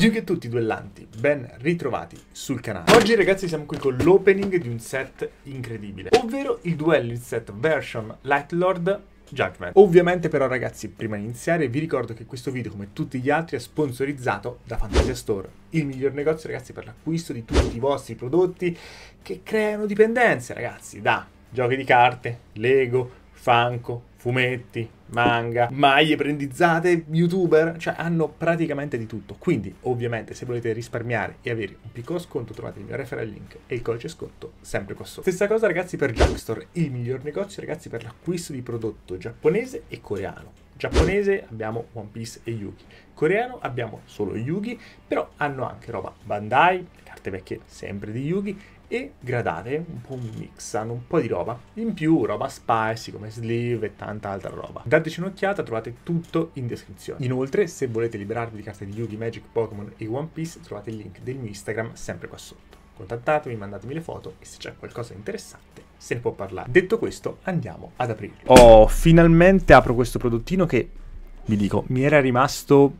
Yugi a tutti duellanti, ben ritrovati sul canale. Oggi ragazzi siamo qui con l'opening di un set incredibile, ovvero il duello in set version Lightlord Judgment. Ovviamente però ragazzi, prima di iniziare vi ricordo che questo video come tutti gli altri è sponsorizzato da Fantasia Store, il miglior negozio ragazzi per l'acquisto di tutti i vostri prodotti che creano dipendenze ragazzi, da giochi di carte, Lego, Funko, fumetti, manga, maglie prendizzate, youtuber, cioè hanno praticamente di tutto. Quindi, ovviamente, se volete risparmiare e avere un piccolo sconto, trovate il mio referral link e il codice sconto sempre qua sotto. Stessa cosa, ragazzi, per Jumpstore, il miglior negozio, ragazzi, per l'acquisto di prodotto giapponese e coreano. Giapponese abbiamo One Piece e Yugi. Coreano abbiamo solo Yugi, però hanno anche roba Bandai, carte vecchie sempre di Yugi e gradate, un po' un mix, hanno un po' di roba, in più roba spicy come sleeve e tanta altra roba. Dateci un'occhiata, trovate tutto in descrizione. Inoltre, se volete liberarvi di carte di Yugi, Magic, Pokémon e One Piece, trovate il link del mio Instagram sempre qua sotto. Contattatemi, mandatemi le foto e se c'è qualcosa di interessante se ne può parlare. Detto questo, andiamo ad aprirlo. Oh, finalmente apro questo prodottino che, vi dico, mi era rimasto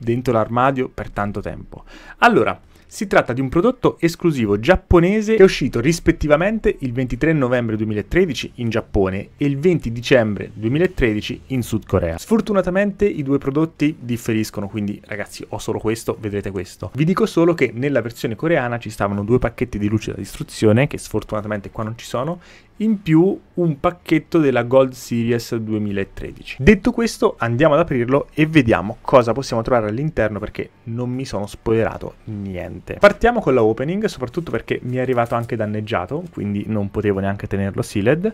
dentro l'armadio per tanto tempo. Allora, si tratta di un prodotto esclusivo giapponese che è uscito rispettivamente il 23 novembre 2013 in Giappone e il 20 dicembre 2013 in Sud Corea. Sfortunatamente i due prodotti differiscono, quindi ragazzi ho solo questo, vedrete questo. Vi dico solo che nella versione coreana ci stavano due pacchetti di luce da distruzione, che sfortunatamente qua non ci sono, in più un pacchetto della Gold Series 2013. Detto questo andiamo ad aprirlo e vediamo cosa possiamo trovare all'interno perché non mi sono spoilerato niente. Partiamo con la opening, soprattutto perché mi è arrivato anche danneggiato, quindi non potevo neanche tenerlo sealed.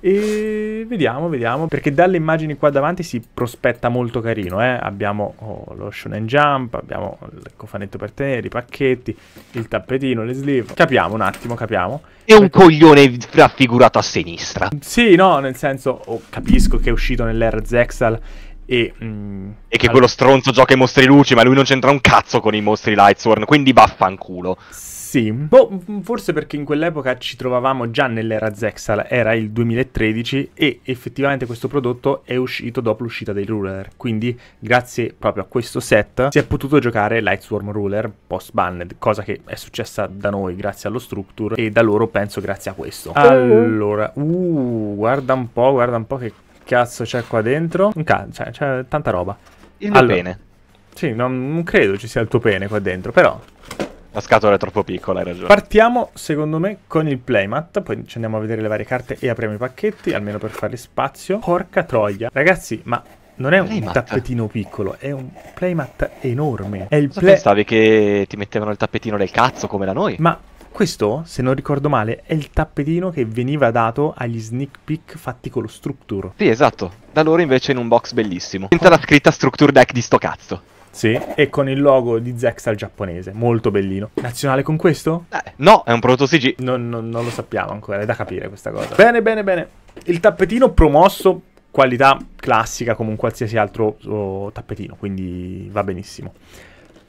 E vediamo, vediamo, perché dalle immagini qua davanti si prospetta molto carino, eh? Abbiamo oh, lo Shonen Jump, abbiamo il cofanetto per tenere, i pacchetti, il tappetino, le sleeve. Capiamo un attimo, capiamo. È un perché... coglione raffigurato a sinistra. Sì, no, nel senso, oh, capisco che è uscito nell'era Zexal e, mm, e, che allora... quello stronzo gioca i mostri luci, ma lui non c'entra un cazzo con i mostri Lightsworn, quindi vaffanculo. Sì, boh, forse perché in quell'epoca ci trovavamo già nell'era Zexal, era il 2013 e effettivamente questo prodotto è uscito dopo l'uscita dei ruler, quindi grazie proprio a questo set si è potuto giocare Lightsworm Ruler post banned, cosa che è successa da noi grazie allo structure e da loro penso grazie a questo. Ah. Allora, uh, guarda un po', guarda un po' che cazzo c'è qua dentro? Un cazzo, cioè, c'è tanta roba. Il mio allora, pene. Sì, non, non credo ci sia il tuo pene qua dentro, però... La scatola è troppo piccola, hai ragione. Partiamo, secondo me, con il playmat. Poi ci andiamo a vedere le varie carte e apriamo i pacchetti, almeno per fare spazio. Porca troia. Ragazzi, ma non è un playmat. tappetino piccolo, è un playmat enorme. È il playmat. play... pensavi che ti mettevano il tappetino del cazzo come da noi? Ma questo, se non ricordo male, è il tappetino che veniva dato agli sneak peek fatti con lo Structure. Sì, esatto. Da loro invece in un box bellissimo. Senza la scritta Structure Deck di sto cazzo. Sì, e con il logo di Zex al giapponese, molto bellino. Nazionale con questo? Eh, no, è un prodotto CG. Non, non, non lo sappiamo ancora, è da capire questa cosa. Bene, bene, bene. Il tappetino promosso, qualità classica come un qualsiasi altro oh, tappetino, quindi va benissimo.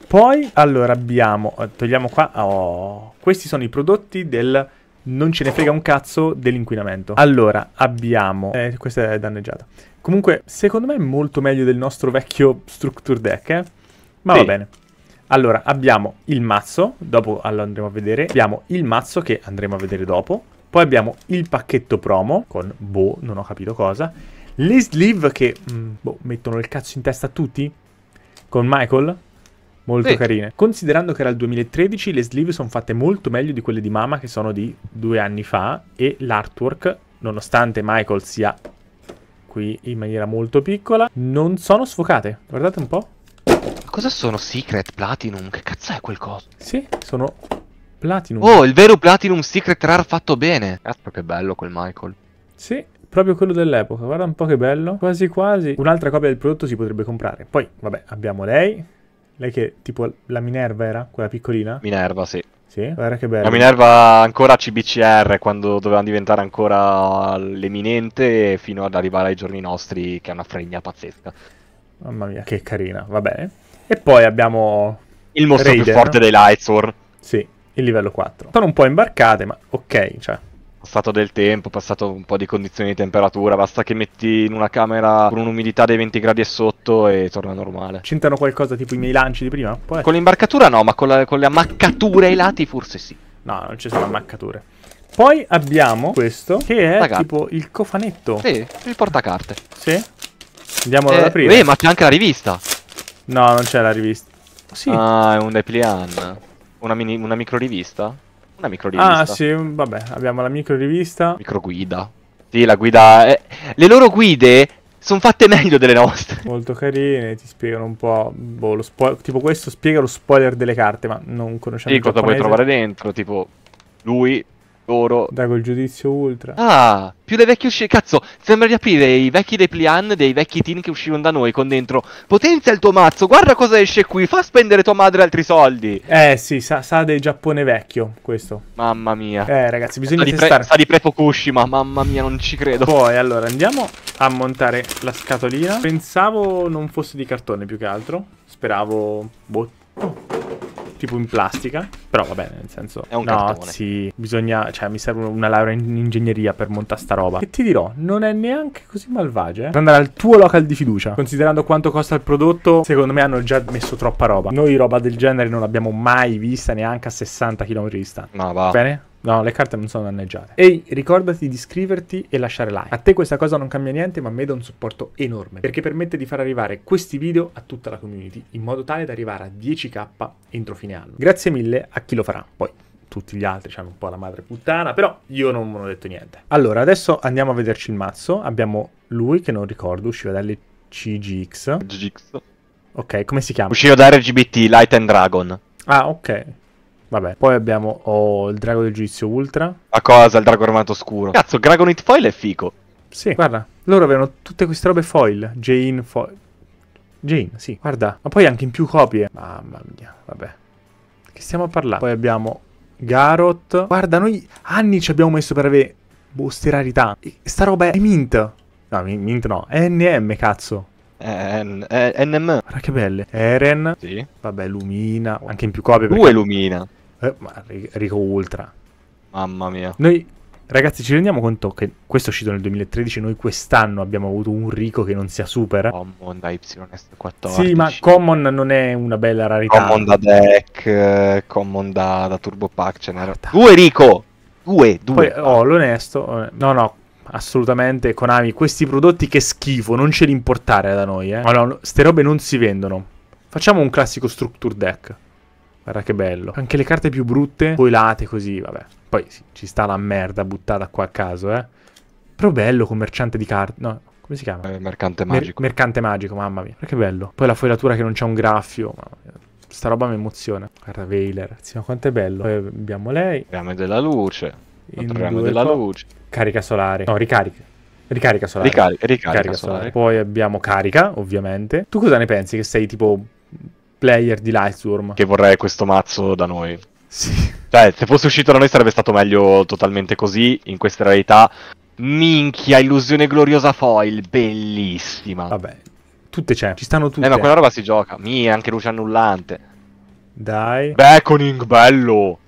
Poi, allora, abbiamo... Eh, togliamo qua... Oh, questi sono i prodotti del... Non ce ne frega un cazzo dell'inquinamento. Allora, abbiamo... Eh, questa è danneggiata. Comunque, secondo me è molto meglio del nostro vecchio structure deck, eh? Ma sì. va bene. Allora, abbiamo il mazzo, dopo lo andremo a vedere. Abbiamo il mazzo che andremo a vedere dopo. Poi abbiamo il pacchetto promo con boh, non ho capito cosa. Le sleeve che mh, mm, boh, mettono il cazzo in testa a tutti con Michael molto sì. carine. Considerando che era il 2013, le sleeve sono fatte molto meglio di quelle di Mama, che sono di due anni fa, e l'artwork, nonostante Michael sia qui in maniera molto piccola, non sono sfocate. Guardate un po'. Ma cosa sono Secret Platinum? Che cazzo è quel coso? Sì, sono Platinum. Oh, il vero Platinum Secret Rare fatto bene. Cazzo che bello quel Michael. Sì, proprio quello dell'epoca. Guarda un po' che bello. Quasi quasi un'altra copia del prodotto si potrebbe comprare. Poi, vabbè, abbiamo lei, lei che tipo la Minerva era? Quella piccolina? Minerva, sì. Sì, guarda che bello. La Minerva ancora CBCR quando doveva diventare ancora l'eminente fino ad arrivare ai giorni nostri che è una fregna pazzesca. Mamma mia, che carina, va bene. E poi abbiamo... Il mostro Raiden. più forte dei Lightsworn. Sì, il livello 4. Sono un po' imbarcate, ma ok, cioè, passato del tempo, passato un po' di condizioni di temperatura, basta che metti in una camera con un'umidità dei 20 gradi e sotto e torna normale. C'entrano qualcosa tipo i miei lanci di prima? Con l'imbarcatura no, ma con, la, con le ammaccature ai lati forse sì. No, non ci sono ammaccature. Poi abbiamo questo che è Ragazzi. tipo il cofanetto. Sì, il portacarte. Sì. Andiamolo eh, ad aprire. Eh, ma c'è anche la rivista. No, non c'è la rivista. Sì. Ah, è un Deplian. Una, mini, una micro rivista? Una micro rivista. Ah, sì, vabbè, abbiamo la micro rivista. Micro guida. Sì, la guida... Eh, le loro guide sono fatte meglio delle nostre. Molto carine, ti spiegano un po'. Boh, tipo questo spiega lo spoiler delle carte, ma non conosciamo. Sì, cosa puoi trovare dentro? Tipo, lui loro. Da col giudizio ultra. Ah, più le vecchie uscite. Cazzo, sembra riaprire i vecchi dei dei vecchi teen che uscivano da noi con dentro. Potenzia il tuo mazzo, guarda cosa esce qui, fa spendere tua madre altri soldi. Eh sì, sa, sa del Giappone vecchio questo. Mamma mia. Eh ragazzi, bisogna sa testare. Pre, sa di pre-Fukushima, mamma mia, non ci credo. Poi allora andiamo a montare la scatolina. Pensavo non fosse di cartone più che altro. Speravo boh, tipo in plastica. Però va bene, nel senso... È un no, cartone. sì, bisogna... Cioè, mi serve una laurea in ingegneria per montare sta roba. E ti dirò, non è neanche così malvagia. Eh? Per andare al tuo local di fiducia, considerando quanto costa il prodotto, secondo me hanno già messo troppa roba. Noi roba del genere non l'abbiamo mai vista neanche a 60 km di distanza. No, va. Bene? No, le carte non sono danneggiate. Ehi, ricordati di iscriverti e lasciare like. A te questa cosa non cambia niente, ma a me dà un supporto enorme, perché permette di far arrivare questi video a tutta la community, in modo tale da arrivare a 10k entro fine anno. Grazie mille a chi lo farà. Poi tutti gli altri hanno un po' la madre puttana, però io non ho detto niente. Allora, adesso andiamo a vederci il mazzo. Abbiamo lui che non ricordo, usciva dalle CGX. CGX. Ok, come si chiama? Usciva da RGBT, Light and Dragon. Ah, ok. Vabbè, poi abbiamo oh, il drago del giudizio ultra. A cosa, il drago armato scuro. Cazzo, Dragonite foil è fico. Sì, guarda, loro avevano tutte queste robe foil. Jane foil. Jane, sì, guarda. Ma poi anche in più copie. Mamma mia, vabbè. Che stiamo a parlare? Poi abbiamo Garot. Guarda, noi anni ci abbiamo messo per avere buste rarità. E sta roba è mint. No, mint no, è NM, cazzo. Eh, NM. Eh, guarda che belle. Eren. Sì. Vabbè, Lumina. Anche in più copie. Due Lumina. Eh, Rico Ultra. Mamma mia. Noi, ragazzi, ci rendiamo conto che questo è uscito nel 2013. Noi quest'anno abbiamo avuto un Rico che non sia super. Eh. Common da YS14. Sì, ma Common non è una bella rarità. Common da deck, eh, Common da, da Turbo Pack. Ce n'era due, Rico. Due, due. Poi, oh, l'onesto. No, no, assolutamente Konami questi prodotti che schifo non ce li importare da noi eh. no, no, ste robe non si vendono facciamo un classico structure deck Guarda che bello. Anche le carte più brutte, coilate così, vabbè. Poi sì, ci sta la merda buttata qua a caso, eh. Però bello commerciante di carte. No, come si chiama? Eh, mercante magico. Mer mercante magico, mamma mia. Guarda che bello. Poi la foilatura che non c'è un graffio, mamma mia. Sta roba mi emoziona. Guarda Veiler, sì, ma quanto è bello. Poi abbiamo lei. Rame della luce. Il rame della luce. Carica solare. No, ricarica. Ricarica solare. Ricari ricarica, ricarica solare. solare. Poi abbiamo carica, ovviamente. Tu cosa ne pensi? Che sei tipo player di Lightsworm. Che vorrei questo mazzo da noi. Sì. Cioè, se fosse uscito da noi sarebbe stato meglio totalmente così, in questa realtà. Minchia, illusione gloriosa foil, bellissima. Vabbè, tutte c'è, ci stanno tutte. Eh, ma quella roba si gioca. Mia, anche luce annullante. Dai. Beckoning, bello.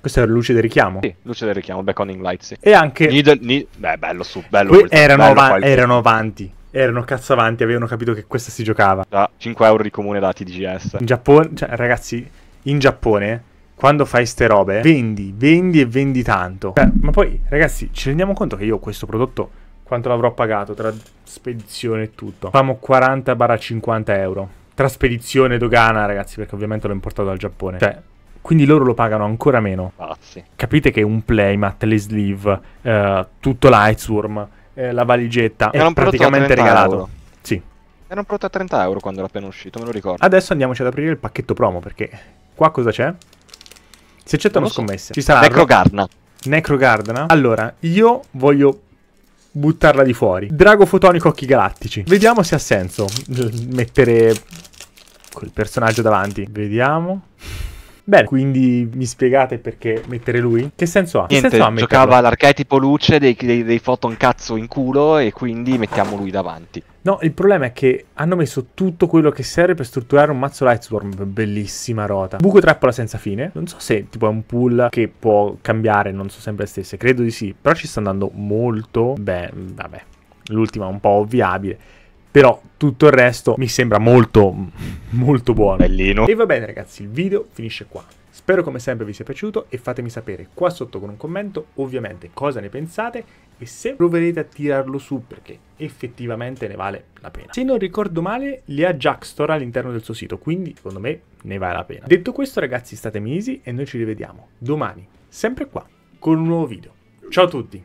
Questa era luce del richiamo? Sì, luce del richiamo, Beckoning Light, sì. E anche... Needle, need... Beh, bello, su, bello. Que- erano, av- erano avanti erano cazzo avanti, avevano capito che questa si giocava. Da 5 euro di comune da TDGS. In Giappone, cioè ragazzi, in Giappone quando fai ste robe, vendi, vendi e vendi tanto. Cioè, ma poi, ragazzi, ci rendiamo conto che io questo prodotto quanto l'avrò pagato tra spedizione e tutto? Famo 40-50 euro. Tra spedizione e dogana, ragazzi, perché ovviamente l'ho importato dal Giappone. Cioè, quindi loro lo pagano ancora meno. Pazzi. Capite che un playmat, le sleeve, eh, tutto l'iceworm eh, la valigetta. Era un praticamente regalato. Euro. Sì. Era un prodotto a 30 euro quando era appena uscito, me lo ricordo. Adesso andiamoci ad aprire il pacchetto promo perché qua cosa c'è? Se accettano una so. scommessa, ci sarà Necrogardna. Necrogardna. Eh? Allora, io voglio buttarla di fuori. Drago fotonico occhi galattici. Vediamo se ha senso mettere quel personaggio davanti. Vediamo. Bene, quindi mi spiegate perché mettere lui? Che senso ha? Niente, che senso ha giocava l'archetipo luce dei, dei, dei foton cazzo in culo e quindi mettiamo lui davanti. No, il problema è che hanno messo tutto quello che serve per strutturare un mazzo Lightstorm. Bellissima rota. Buco trappola senza fine. Non so se tipo è un pool che può cambiare, non so sempre le stesse. Credo di sì. Però ci sta andando molto. bene. vabbè. L'ultima è un po' ovviabile però tutto il resto mi sembra molto molto buono. Bellino. E va bene ragazzi, il video finisce qua. Spero come sempre vi sia piaciuto e fatemi sapere qua sotto con un commento ovviamente cosa ne pensate e se proverete a tirarlo su perché effettivamente ne vale la pena. Se non ricordo male li ha Jackstore all'interno del suo sito, quindi secondo me ne vale la pena. Detto questo ragazzi statemi easy e noi ci rivediamo domani, sempre qua, con un nuovo video. Ciao a tutti!